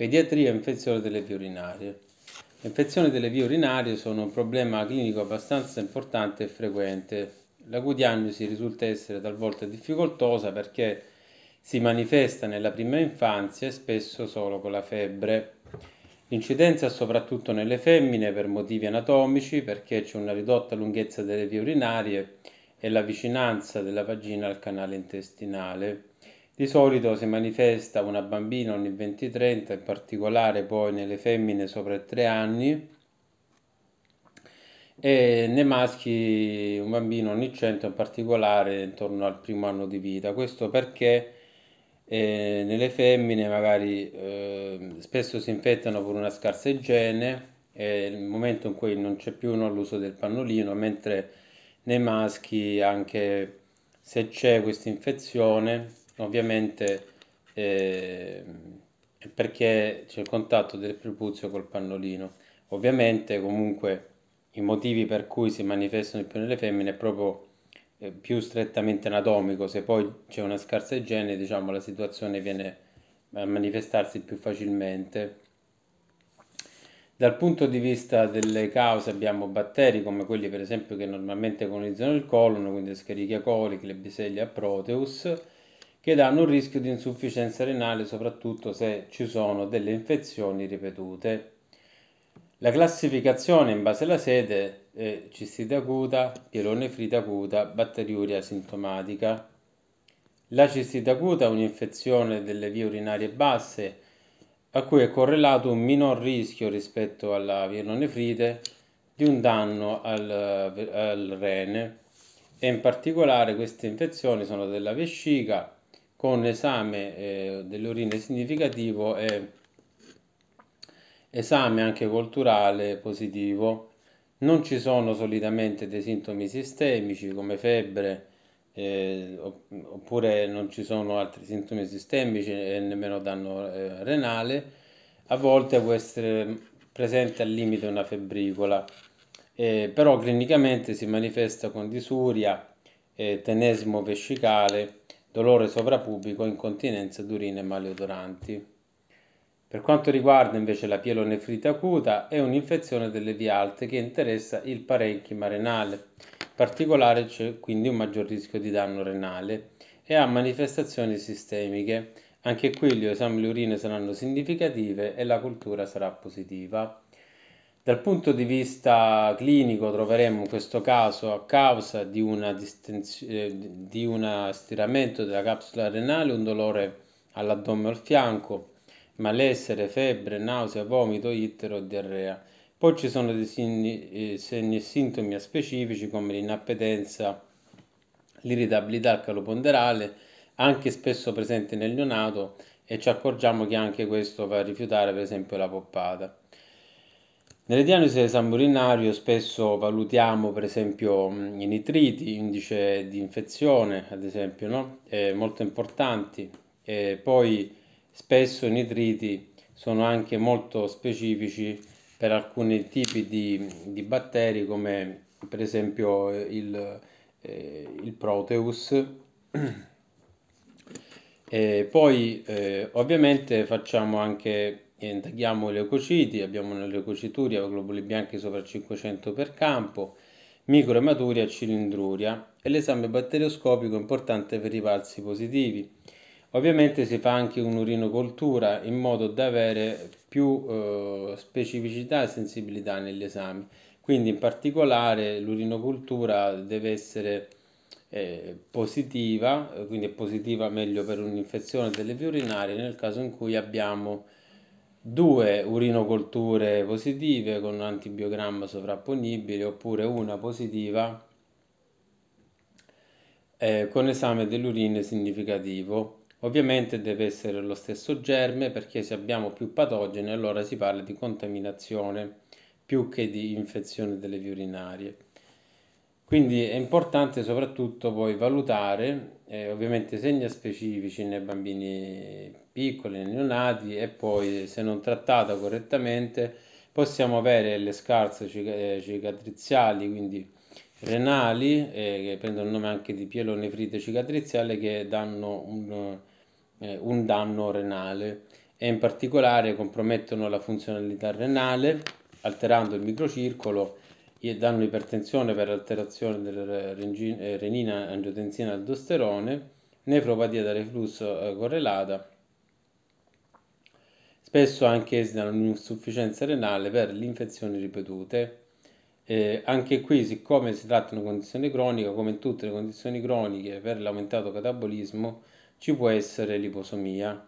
Pediatria e infezione delle vie urinarie. Le infezioni delle vie urinarie sono un problema clinico abbastanza importante e frequente. La cui diagnosi risulta essere talvolta difficoltosa perché si manifesta nella prima infanzia e spesso solo con la febbre. L'incidenza è soprattutto nelle femmine per motivi anatomici, perché c'è una ridotta lunghezza delle vie urinarie e la vicinanza della vagina al canale intestinale. Di solito si manifesta una bambina ogni 20-30, in particolare poi nelle femmine sopra i 3 anni e nei maschi un bambino ogni 100, in particolare intorno al primo anno di vita. Questo perché eh, nelle femmine magari eh, spesso si infettano per una scarsa igiene, e nel momento in cui non c'è più no, l'uso del pannolino, mentre nei maschi anche se c'è questa infezione ovviamente eh, perché c'è il contatto del prepuzio col pannolino. Ovviamente comunque i motivi per cui si manifestano più nelle femmine è proprio eh, più strettamente anatomico, se poi c'è una scarsa igiene diciamo la situazione viene a manifestarsi più facilmente. Dal punto di vista delle cause abbiamo batteri come quelli per esempio che normalmente colonizzano il colon, quindi Escherichia coli, Klebsiella proteus, che danno un rischio di insufficienza renale soprattutto se ci sono delle infezioni ripetute. La classificazione in base alla sede è cistite acuta, pielonefrite acuta, batteriuria sintomatica. La cistite acuta è un'infezione delle vie urinarie basse a cui è correlato un minor rischio rispetto alla pielonefrite di un danno al, al rene e in particolare queste infezioni sono della vescica, con l'esame eh, delle urine significativo e esame anche colturale positivo. Non ci sono solitamente dei sintomi sistemici come febbre, eh, oppure non ci sono altri sintomi sistemici e nemmeno danno eh, renale, a volte può essere presente al limite una febbricola, eh, però clinicamente si manifesta con disuria, tenesimo eh, vescicale dolore sovrapubblico, incontinenza, d'urine e maleodoranti. Per quanto riguarda invece la pielonefrite acuta, è un'infezione delle vie alte che interessa il parenchima renale. In particolare c'è quindi un maggior rischio di danno renale e ha manifestazioni sistemiche. Anche qui gli esami di urine saranno significative e la cultura sarà positiva. Dal punto di vista clinico troveremo in questo caso a causa di, una eh, di un stiramento della capsula renale un dolore all'addome o al fianco, malessere, febbre, nausea, vomito, ittero o diarrea. Poi ci sono dei segni, eh, segni e sintomi specifici come l'inappetenza, l'irritabilità al calo ponderale, anche spesso presente nel neonato e ci accorgiamo che anche questo fa rifiutare per esempio la poppata. Nelle diagnosi del samburinario spesso valutiamo per esempio mm, i nitriti, indice di infezione ad esempio, no? eh, molto importanti, e poi spesso i nitriti sono anche molto specifici per alcuni tipi di, di batteri come per esempio il, eh, il Proteus. E poi eh, ovviamente facciamo anche Tagliamo i leucociti, abbiamo una leucocituria, globuli bianchi sopra 500 per campo, microematuria, cilindruria e l'esame batterioscopico importante per i falsi positivi. Ovviamente si fa anche un'urinocoltura in modo da avere più eh, specificità e sensibilità negli esami. Quindi in particolare l'urinocultura deve essere eh, positiva, quindi è positiva meglio per un'infezione delle vie urinarie nel caso in cui abbiamo due urinocolture positive con un antibiogramma sovrapponibile oppure una positiva eh, con esame dell'urine significativo. Ovviamente deve essere lo stesso germe perché se abbiamo più patogene allora si parla di contaminazione più che di infezione delle vie urinarie. Quindi è importante soprattutto poi valutare eh, ovviamente segni specifici nei bambini piccoli, nei neonati e poi se non trattata correttamente possiamo avere le scarse eh, cicatriziali, quindi renali, eh, che prendono il nome anche di pielonefrite cicatriziale, che danno un, eh, un danno renale e in particolare compromettono la funzionalità renale alterando il microcircolo danno ipertensione per alterazione della eh, renina angiotensina aldosterone, nefropatia da reflusso eh, correlata, spesso anche da un'insufficienza renale per le infezioni ripetute. Eh, anche qui, siccome si tratta di una condizione cronica, come in tutte le condizioni croniche per l'aumentato catabolismo, ci può essere liposomia.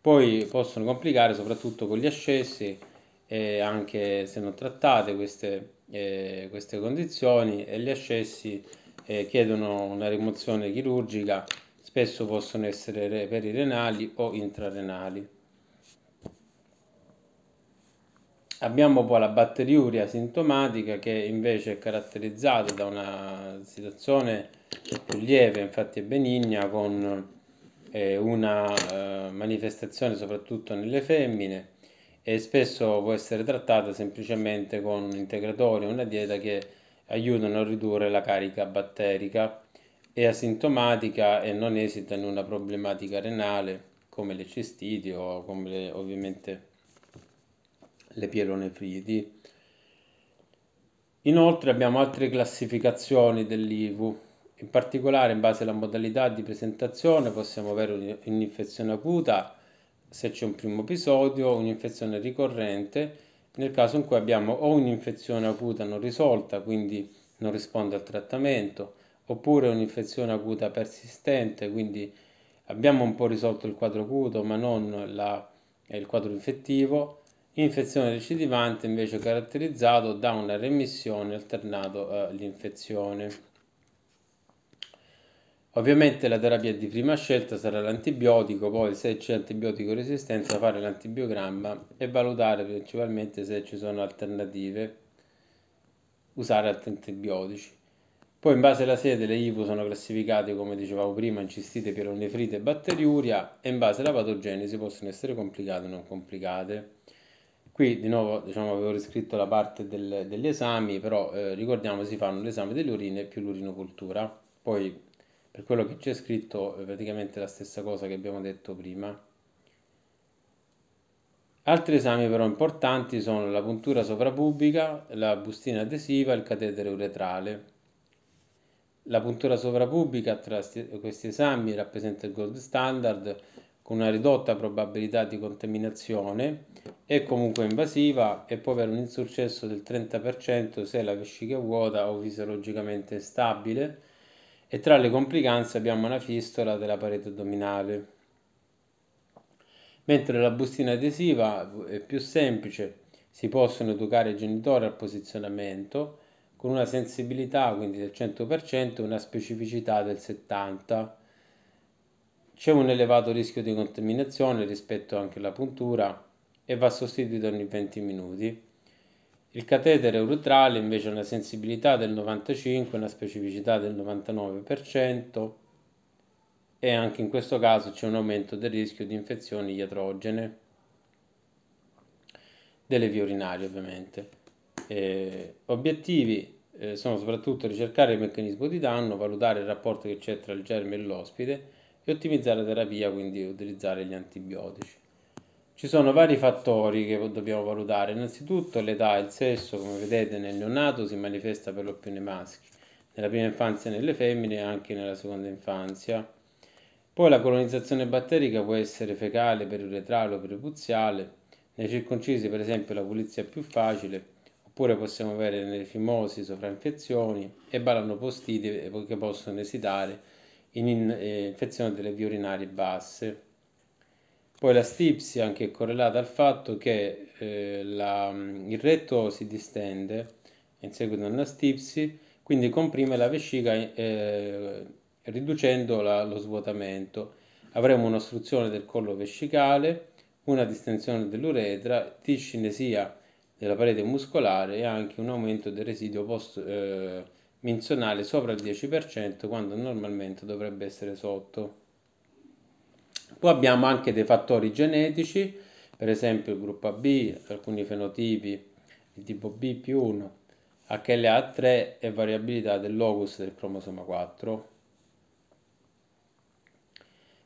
Poi possono complicare soprattutto con gli ascessi, eh, anche se non trattate queste eh, queste condizioni e gli ascessi eh, chiedono una rimozione chirurgica, spesso possono essere perirenali o intrarenali. Abbiamo poi la batteriuria sintomatica che invece è caratterizzata da una situazione più lieve, infatti è benigna, con eh, una eh, manifestazione soprattutto nelle femmine e spesso può essere trattata semplicemente con un integratore, una dieta che aiutano a ridurre la carica batterica è asintomatica e non esita in una problematica renale come le cistiti o come le, ovviamente le pielonefriti. Inoltre abbiamo altre classificazioni dell'IVU, in particolare in base alla modalità di presentazione possiamo avere un'infezione acuta se c'è un primo episodio un'infezione ricorrente, nel caso in cui abbiamo o un'infezione acuta non risolta, quindi non risponde al trattamento, oppure un'infezione acuta persistente, quindi abbiamo un po' risolto il quadro acuto ma non la, il quadro infettivo, infezione recidivante invece caratterizzato da una remissione alternata all'infezione. Eh, Ovviamente la terapia di prima scelta sarà l'antibiotico, poi se c'è antibiotico resistenza fare l'antibiogramma e valutare principalmente se ci sono alternative, usare altri antibiotici. Poi in base alla sede le IVU sono classificate come dicevamo prima in cistite, pielonefrite e batteriuria e in base alla patogenesi possono essere complicate o non complicate. Qui di nuovo diciamo, avevo riscritto la parte del, degli esami, però eh, ricordiamo si fanno l'esame delle urine più l'urinocultura. Poi per quello che c'è scritto è praticamente la stessa cosa che abbiamo detto prima. Altri esami però importanti sono la puntura sovrapubblica, la bustina adesiva e il catetere uretrale. La puntura sovrapubblica tra questi esami rappresenta il gold standard con una ridotta probabilità di contaminazione, è comunque invasiva e può avere un insuccesso del 30% se la vescica è vuota o fisiologicamente stabile e tra le complicanze abbiamo una fistola della parete addominale. Mentre la bustina adesiva è più semplice, si possono educare i genitori al posizionamento con una sensibilità quindi del 100% e una specificità del 70%. C'è un elevato rischio di contaminazione rispetto anche alla puntura e va sostituito ogni 20 minuti. Il catetere uretrale invece ha una sensibilità del 95, una specificità del 99% e anche in questo caso c'è un aumento del rischio di infezioni iatrogene delle vie urinarie ovviamente. Eh, obiettivi eh, sono soprattutto ricercare il meccanismo di danno, valutare il rapporto che c'è tra il germe e l'ospite e ottimizzare la terapia, quindi utilizzare gli antibiotici. Ci sono vari fattori che dobbiamo valutare, innanzitutto l'età e il sesso, come vedete nel neonato si manifesta per lo più nei maschi, nella prima infanzia nelle femmine e anche nella seconda infanzia. Poi la colonizzazione batterica può essere fecale, periuretrale o prepuziale, nei circoncisi per esempio la pulizia è più facile, oppure possiamo avere le fimosi, sovrainfezioni e balanopostiti che possono esitare in eh, infezioni delle vie urinarie basse. Poi la stipsi anche è correlata al fatto che eh, la, il retto si distende in seguito a una stipsi, quindi comprime la vescica eh, riducendo la, lo svuotamento. Avremo un'ostruzione del collo vescicale, una distensione dell'uretra, discinesia della parete muscolare e anche un aumento del residuo post, eh, menzionale sopra il 10% quando normalmente dovrebbe essere sotto. Poi abbiamo anche dei fattori genetici, per esempio il gruppo AB, alcuni fenotipi di tipo B più 1, HLA3 e variabilità del locus del cromosoma 4.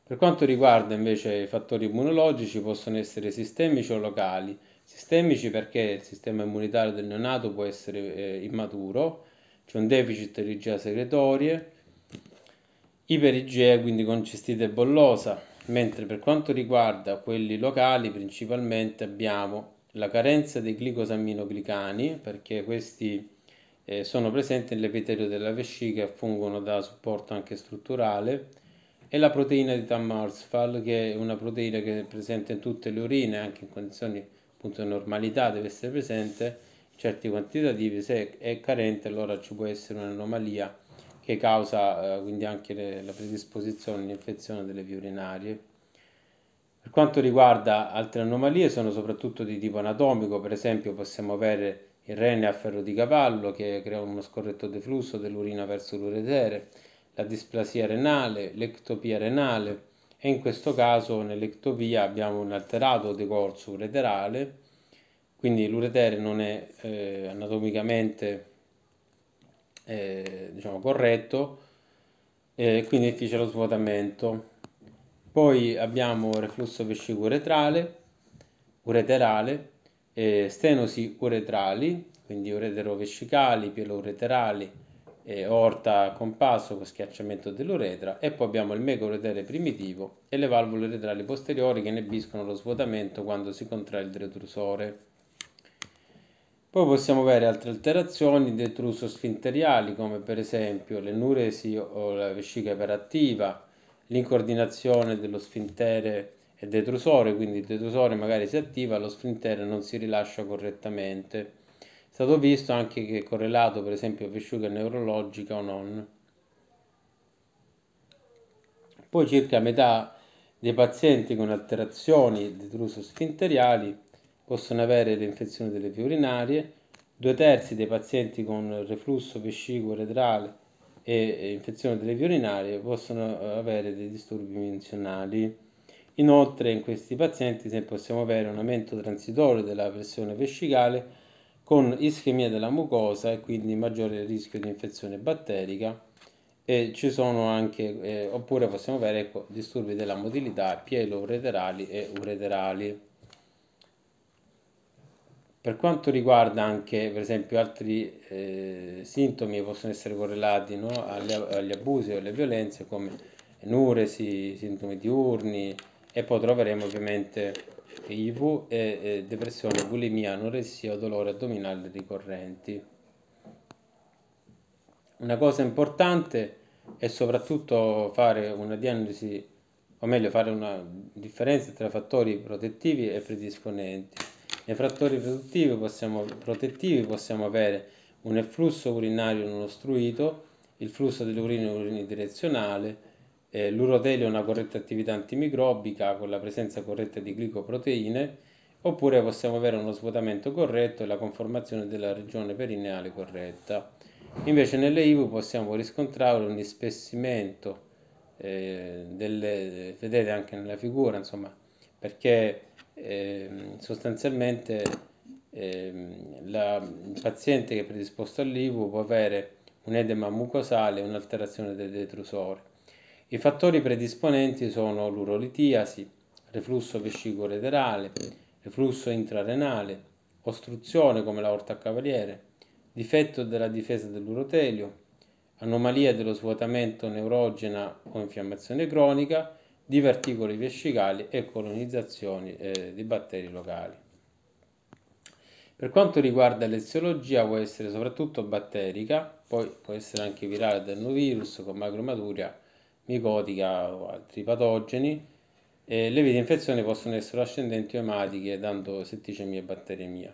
Per quanto riguarda invece i fattori immunologici possono essere sistemici o locali. Sistemici perché il sistema immunitario del neonato può essere eh, immaturo, c'è un deficit di IgA secretorie, iper IgE quindi con cistite bollosa, mentre per quanto riguarda quelli locali principalmente abbiamo la carenza dei glicosaminoglicani perché questi eh, sono presenti nell'epitelio della vescica e fungono da supporto anche strutturale e la proteina di Tamarsfal che è una proteina che è presente in tutte le urine anche in condizioni appunto di normalità deve essere presente in certi quantitativi se è carente allora ci può essere un'anomalia che causa eh, quindi anche le, la predisposizione all'infezione delle vie urinarie. Per quanto riguarda altre anomalie sono soprattutto di tipo anatomico, per esempio possiamo avere il rene a ferro di cavallo che crea uno scorretto deflusso dell'urina verso l'uretere, la displasia renale, l'ectopia renale e in questo caso nell'ectopia abbiamo un alterato decorso ureterale, quindi l'uretere non è eh, anatomicamente eh, diciamo corretto eh, quindi qui c'è lo svuotamento poi abbiamo reflusso vescico uretrale ureterale eh, stenosi uretrali quindi ureterovescicali ureterali e orta a compasso con schiacciamento dell'uretra e poi abbiamo il megouretere primitivo e le valvole uretrali posteriori che inibiscono lo svuotamento quando si contrae il retrusore. Poi possiamo avere altre alterazioni detruso-sfinteriali, come per esempio l'enuresi o la vescica iperattiva, l'incoordinazione dello sfintere e detrusore, quindi il detrusore magari si attiva, lo sfintere non si rilascia correttamente. È stato visto anche che è correlato per esempio a vescica neurologica o non. Poi circa metà dei pazienti con alterazioni detruso-sfinteriali possono avere le infezioni delle vie urinarie, due terzi dei pazienti con reflusso vescico-retrale e infezione delle vie urinarie possono eh, avere dei disturbi menzionali. Inoltre in questi pazienti possiamo avere un aumento transitorio della pressione vescicale con ischemia della mucosa e quindi maggiore rischio di infezione batterica e ci sono anche, eh, oppure possiamo avere ecco, disturbi della motilità pielo-ureterali e ureterali. Per quanto riguarda anche, per esempio, altri eh, sintomi che possono essere correlati no, agli, agli, abusi o alle violenze, come nuresi, sintomi diurni, e poi troveremo ovviamente IV, e, e depressione, bulimia, anoressia, o dolore addominale ricorrenti. Una cosa importante è soprattutto fare una diagnosi, o meglio, fare una differenza tra fattori protettivi e predisponenti nei frattori produttivi possiamo, protettivi possiamo avere un efflusso urinario non ostruito, il flusso dell'urina unidirezionale, eh, l'urotelio è una corretta attività antimicrobica con la presenza corretta di glicoproteine, oppure possiamo avere uno svuotamento corretto e la conformazione della regione perineale corretta. Invece nelle IVU possiamo riscontrare un ispessimento, eh, delle, vedete anche nella figura, insomma, perché eh, sostanzialmente eh, la, il paziente che è predisposto all'IVU può avere un edema mucosale e un'alterazione del detrusore. I fattori predisponenti sono l'urolitiasi, reflusso vescico-reterale, reflusso intrarenale, ostruzione come l'aorta a cavaliere, difetto della difesa dell'urotelio, anomalia dello svuotamento neurogena o infiammazione cronica di particole vescicali e colonizzazioni eh, di batteri locali. Per quanto riguarda l'eziologia può essere soprattutto batterica, poi può essere anche virale adenovirus con macromaturia micotica o altri patogeni. E le vie di infezione possono essere ascendenti o ematiche, dando setticemia e batteriemia.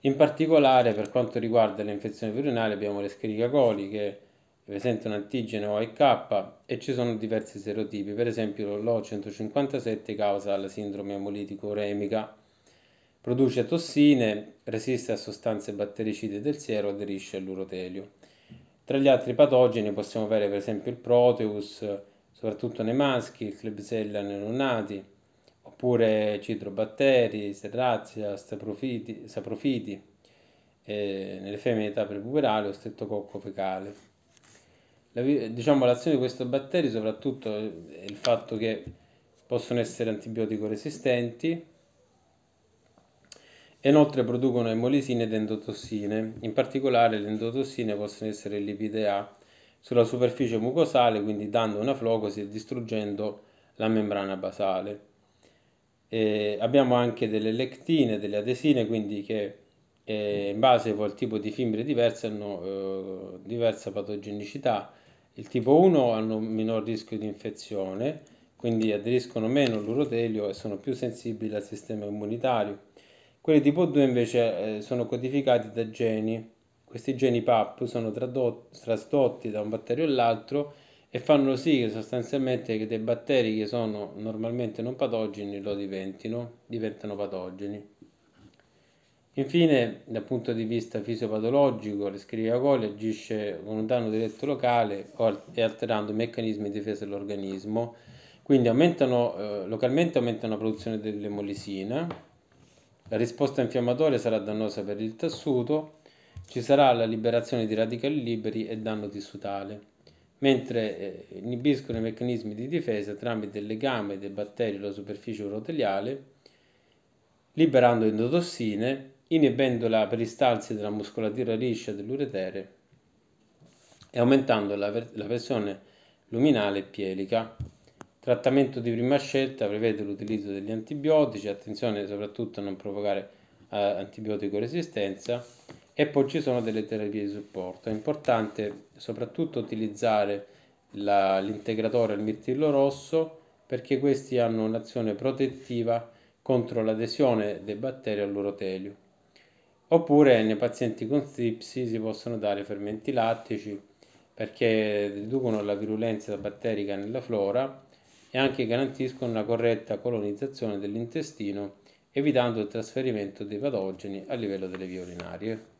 In particolare per quanto riguarda le infezioni virionali abbiamo le scherica coli che un antigeno AK e ci sono diversi serotipi, per esempio l'O157 causa la sindrome emolitico-uremica, produce tossine, resiste a sostanze battericide del siero, aderisce all'urotelio. Tra gli altri patogeni possiamo avere per esempio il proteus, soprattutto nei maschi, il klebsiella nei nonnati, oppure citrobatteri, serrazia, saprofiti, saprofiti eh, nelle femmine di età prepuberale o stettococco fecale la, diciamo, l'azione di questi batteri soprattutto è il fatto che possono essere antibiotico resistenti e inoltre producono emolisine ed endotossine. In particolare le endotossine possono essere lipide A sulla superficie mucosale, quindi dando una flocosi e distruggendo la membrana basale. E abbiamo anche delle lectine, delle adesine, quindi che eh, in base al tipo di fibre diverse hanno eh, diversa patogenicità il tipo 1 hanno un minor rischio di infezione, quindi aderiscono meno all'urotelio e sono più sensibili al sistema immunitario. Quelli tipo 2 invece eh, sono codificati da geni. Questi geni PAP sono tradotti da un batterio all'altro e fanno sì che sostanzialmente che dei batteri che sono normalmente non patogeni lo diventino, diventano patogeni. Infine, dal punto di vista fisiopatologico, l'escleria coli agisce con un danno diretto locale e alterando i meccanismi di difesa dell'organismo, quindi aumentano, eh, localmente aumentano la produzione dell'emolisina, la risposta infiammatoria sarà dannosa per il tessuto, ci sarà la liberazione di radicali liberi e danno tissutale, mentre eh, inibiscono i meccanismi di difesa tramite il legame dei batteri alla superficie uroteliale, liberando endotossine inibendo la peristalsi della muscolatura liscia dell'uretere e aumentando la, la pressione luminale e pielica. Il trattamento di prima scelta prevede l'utilizzo degli antibiotici, attenzione soprattutto a non provocare eh, antibiotico resistenza e poi ci sono delle terapie di supporto. È importante soprattutto utilizzare l'integratore al mirtillo rosso perché questi hanno un'azione protettiva contro l'adesione dei batteri all'urotelio. Oppure nei pazienti con stipsi si possono dare fermenti lattici perché riducono la virulenza batterica nella flora e anche garantiscono una corretta colonizzazione dell'intestino evitando il trasferimento dei patogeni a livello delle vie urinarie.